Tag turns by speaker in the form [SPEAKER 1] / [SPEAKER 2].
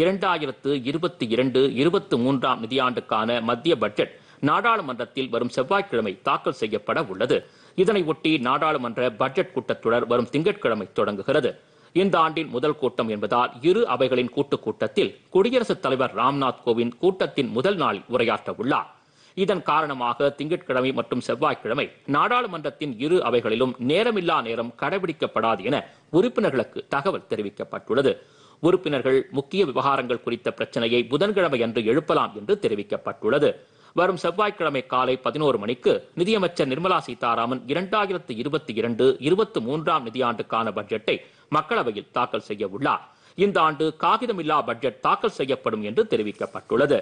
[SPEAKER 1] இரண்டாயிரத்து இருபத்தி இரண்டு இருபத்தி மூன்றாம் நிதியாண்டுக்கான மத்திய பட்ஜெட் நாடாளுமன்றத்தில் வரும் செவ்வாய்க்கிழமை தாக்கல் செய்யப்பட உள்ளது இதனை ஒட்டி நாடாளுமன்ற பட்ஜெட் கூட்டத்தொடர் வரும் திங்கட்கிழமை தொடங்குகிறது இந்த ஆண்டின் முதல் கூட்டம் என்பதால் இரு அவைகளின் கூட்டுக் கூட்டத்தில் குடியரசுத் தலைவர் ராம்நாத் கோவிந்த் கூட்டத்தின் முதல் நாளில் உரையாற்ற உள்ளார் இதன் காரணமாக திங்கட்கிழமை மற்றும் செவ்வாய்க்கிழமை நாடாளுமன்றத்தின் இரு அவைகளிலும் நேரமில்லா நேரம் கடைபிடிக்கப்படாது என உறுப்பினர்களுக்கு தகவல் தெரிவிக்கப்பட்டுள்ளது உறுப்பினர்கள் முக்கிய விவகாரங்கள் குறித்த பிரச்சனையை புதன்கிழமை அன்று எழுப்பலாம் என்று தெரிவிக்கப்பட்டுள்ளது வரும் செவ்வாய்க்கிழமை காலை பதினோரு மணிக்கு நிதியமைச்சர் நிர்மலா சீதாராமன் இரண்டாயிரத்து இருபத்தி இரண்டு இருபத்தி மூன்றாம் நிதியாண்டுக்கான பட்ஜெட்டை மக்களவையில் தாக்கல் செய்ய உள்ளார் இந்த ஆண்டு காகிதமில்லா பட்ஜெட் தாக்கல் செய்யப்படும் என்று தெரிவிக்கப்பட்டுள்ளது